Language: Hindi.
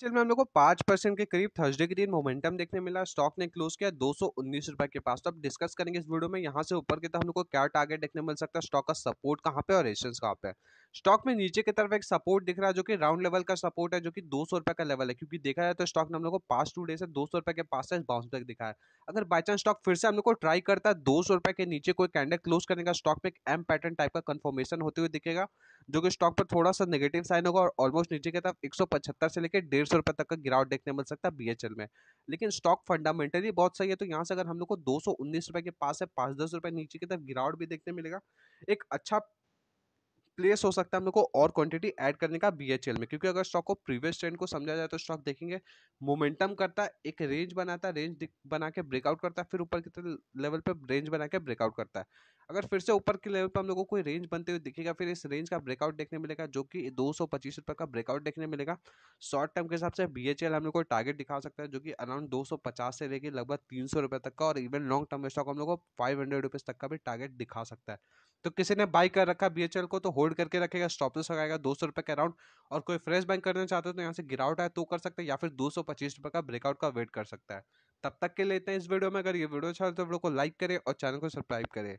चल में हम लोग को पाँच परसेंट के करीब थर्सडे के दिन मोमेंटम देखने मिला स्टॉक ने क्लोज किया दो सौ उन्नीस रुपए के पास तो अब डिस्कस करेंगे इस वीडियो में यहाँ से ऊपर के तो हम लोग को क्या टारगेट देखने मिल सकता है स्टॉक का सपोर्ट कहाँ पे और रेजिस्टेंस कहाँ पे है स्टॉक में नीचे की तरफ एक सपोर्ट दिख रहा है जो कि राउंड लेवल का सपोर्ट है जो कि दो सौ का लेवल है क्योंकि देखा जाए तो स्टॉक ने हम लोग को पास टू डे से दो सौ रुपए के पास से बाउंस बैक दिखा है अगर बाई चांस स्टॉक फिर से हम लोग को ट्राई करता है दो सौ रुपए के नीचे कोई कैंडल क्लोज करने का स्टॉक में एक एम पैटर्न टाइप का कन्फर्मेशन होते हुए दिखेगा जो कि स्टॉक पर थोड़ा सा नेगेटिव साइन होगा और ऑलमोस्ट नीचे की तरफ एक से लेकर डेढ़ सौ रुपए तक का गिरावट देखने मिल सकता है एल में लेकिन स्टॉक फंडामेंटली बहुत सही है तो यहाँ से अगर हम लोग को दो सौ उन्नीस रुपए के पास है पाँच दस नीचे की तरफ गिरावट भी देखने मिलेगा एक अच्छा प्लेस हो सकता है हम लोग को और क्वांटिटी ऐड करने का बी में क्योंकि अगर स्टॉक को प्रीवियस ट्रेंड को समझा जाए तो स्टॉक देखेंगे मोमेंटम करता है एक रेंज बनाता है रेंज बना के ब्रेकआउट करता है फिर ऊपर कितने लेवल पर रेंज बना के ब्रेकआउट करता है अगर फिर से ऊपर के लेवल पर हम लोगों को रेंज बनते हुए दिखेगा फिर इस रेंज का ब्रेकआउट देखने मिलेगा जो कि दो सौ पच्चीस रुपये का ब्रेकआउट देखने मिलेगा शॉर्ट टर्म के हिसाब से बी एच एल हम लोग को टारगेट दिखा सकता है जो कि अराउंड दो सौ पचास से लेकर लगभग तीन सौ रुपये तक का और इवन लॉन्ग टर्म स्टॉक हम लोग को फाइव हंड्रेड रुपीज़ तक का भी टारगेट दिखा सकता है तो किसी ने बाई कर रखा बी एच एल को तो होल्ड करके रखेगा स्टॉप लॉस लगाएगा दो सौ रुपये के अराउंड और कोई फ्रेश बैंक करना चाहते हो तो यहाँ से गिरावट आए तो कर सकते हैं या फिर दो सौ पच्चीस रुपये का ब्रेकआउट का वेट कर सकता है तब तक के लेते हैं इस वीडियो में अगर ये वीडियो अच्छा तो वीडियो को लाइक करें और चैनल को सब्सक्राइब करें